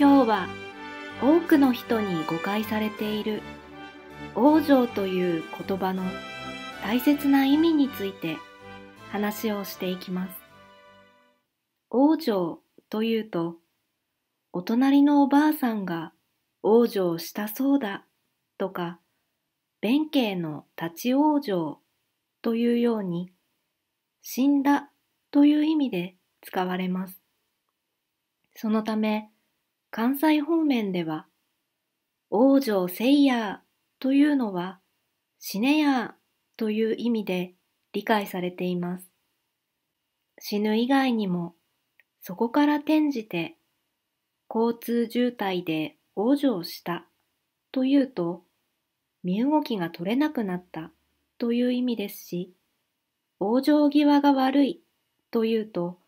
今日は多くの人に誤解されている往生という言葉の大切な意味について話をしていきます。往生というと、お隣のおばあさんが往生したそうだとか、弁慶の立ち往生というように、死んだという意味で使われます。そのため、関西方面では、往生せいやというのは、死ねやという意味で理解されています。死ぬ以外にも、そこから転じて、交通渋滞で往生したというと、身動きが取れなくなったという意味ですし、往生際が悪いというと、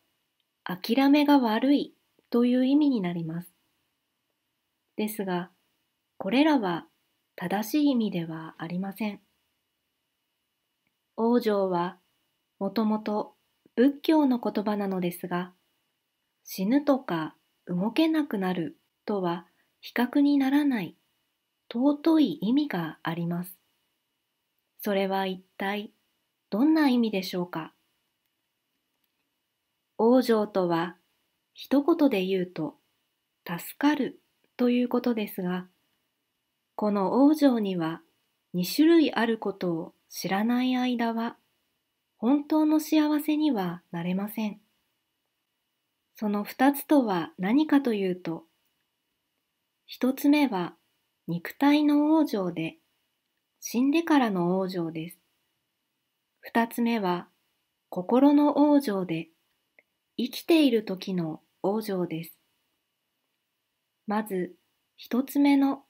諦めが悪いという意味になります。ですが、これらは正しい意味ではありません。往生はもともと仏教の言葉なのですが、死ぬとか動けなくなるとは比較にならない尊い意味があります。それは一体どんな意味でしょうか往生とは一言で言うと助かるということですが、この往生には2種類あることを知らない間は、本当の幸せにはなれません。その2つとは何かというと、1つ目は肉体の往生で、死んでからの往生です。2つ目は心の往生で、生きている時の往生です。まず一つ目の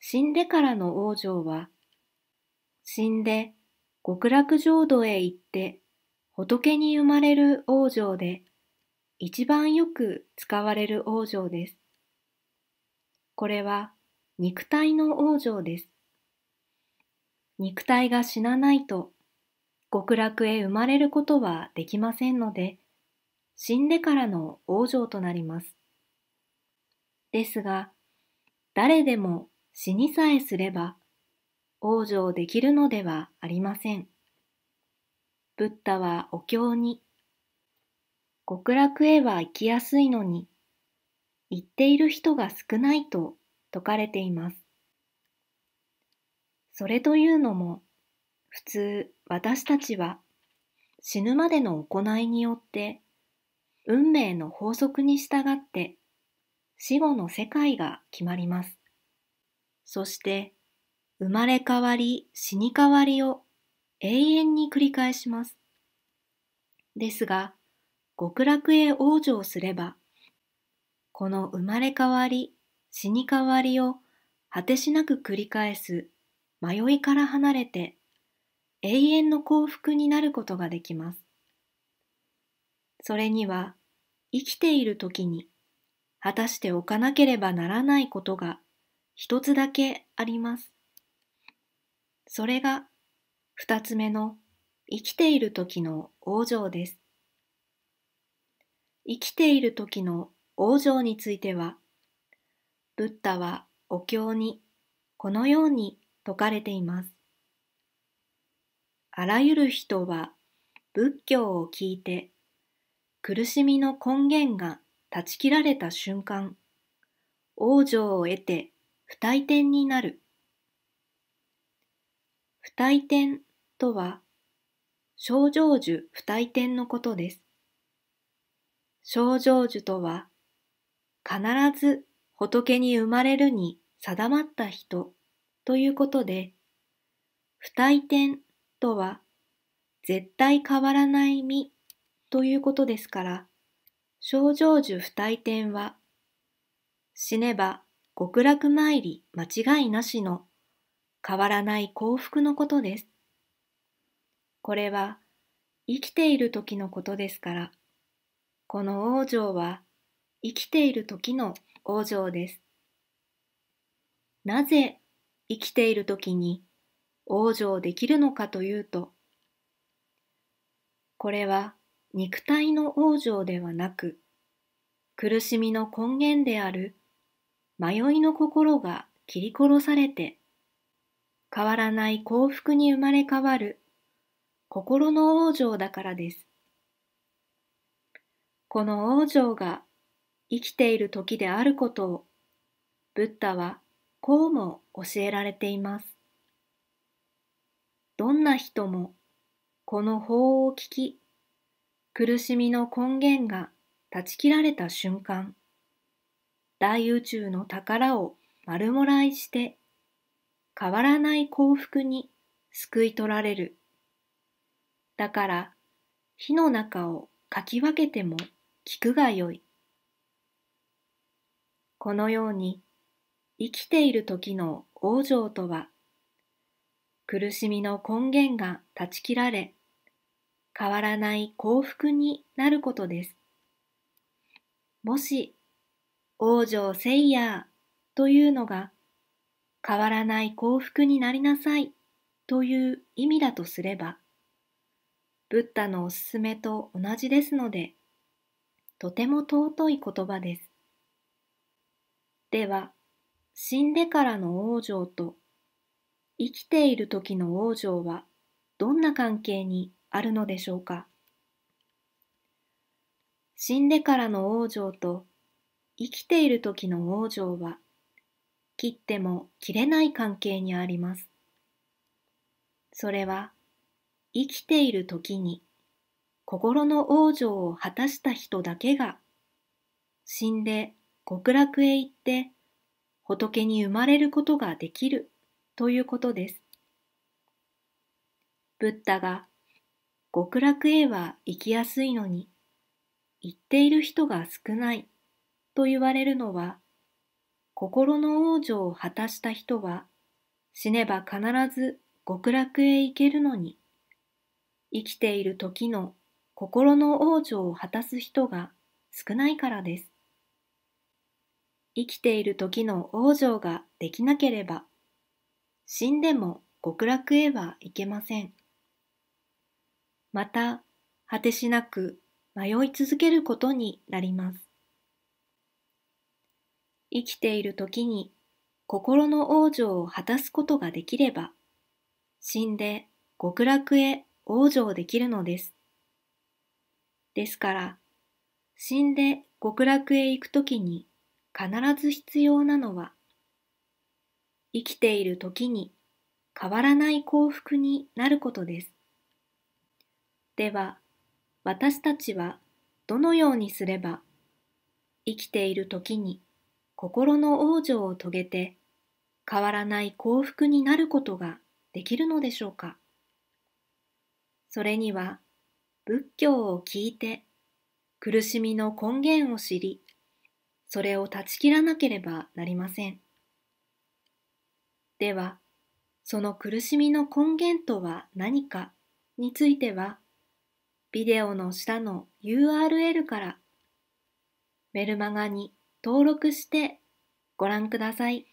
死んでからの往生は、死んで極楽浄土へ行って仏に生まれる往生で、一番よく使われる往生です。これは肉体の往生です。肉体が死なないと極楽へ生まれることはできませんので、死んでからの往生となります。ですが、誰でも死にさえすれば、往生できるのではありません。ブッダはお経に、極楽へは行きやすいのに、行っている人が少ないと説かれています。それというのも、普通私たちは死ぬまでの行いによって運命の法則に従って死後の世界が決まります。そして生まれ変わり死に変わりを永遠に繰り返します。ですが極楽へ往生すればこの生まれ変わり死に変わりを果てしなく繰り返す迷いから離れて永遠の幸福になることができます。それには生きている時に果たしておかなければならないことが一つだけあります。それが二つ目の生きている時の往生です。生きている時の往生については、ブッダはお経にこのように説かれています。あらゆる人は仏教を聞いて苦しみの根源が断ち切られた瞬間、往生を得て不退転になる。不退転とは、症状樹不退転のことです。症状樹とは、必ず仏に生まれるに定まった人ということで、不退転とは、絶対変わらない身ということですから、症状樹不退転は、死ねば極楽参り間違いなしの変わらない幸福のことです。これは生きている時のことですから、この往生は生きている時の往生です。なぜ生きている時に往生できるのかというと、これは肉体の往生ではなく、苦しみの根源である迷いの心が切り殺されて、変わらない幸福に生まれ変わる心の往生だからです。この往生が生きている時であることを、ブッダはこうも教えられています。どんな人もこの法を聞き、苦しみの根源が断ち切られた瞬間、大宇宙の宝を丸もらいして、変わらない幸福に救い取られる。だから、火の中をかき分けても聞くがよい。このように、生きている時の往生とは、苦しみの根源が断ち切られ、変わらない幸福になることです。もし、女セイヤーというのが、変わらない幸福になりなさいという意味だとすれば、ブッダのおすすめと同じですので、とても尊い言葉です。では、死んでからの王女と生きている時の王女はどんな関係にあるのでしょうか死んでからの往生と生きている時の往生は切っても切れない関係にあります。それは生きている時に心の往生を果たした人だけが死んで極楽へ行って仏に生まれることができるということです。ブッダが極楽へは行きやすいのに、行っている人が少ないと言われるのは、心の王女を果たした人は、死ねば必ず極楽へ行けるのに、生きている時の心の王女を果たす人が少ないからです。生きている時の往生ができなければ、死んでも極楽へは行けません。また果てしなく迷い続けることになります。生きている時に心の往生を果たすことができれば、死んで極楽へ往生できるのです。ですから、死んで極楽へ行く時に必ず必要なのは、生きている時に変わらない幸福になることです。では私たちはどのようにすれば生きている時に心の往生を遂げて変わらない幸福になることができるのでしょうかそれには仏教を聞いて苦しみの根源を知りそれを断ち切らなければなりませんではその苦しみの根源とは何かについてはビデオの下の URL からメルマガに登録してご覧ください。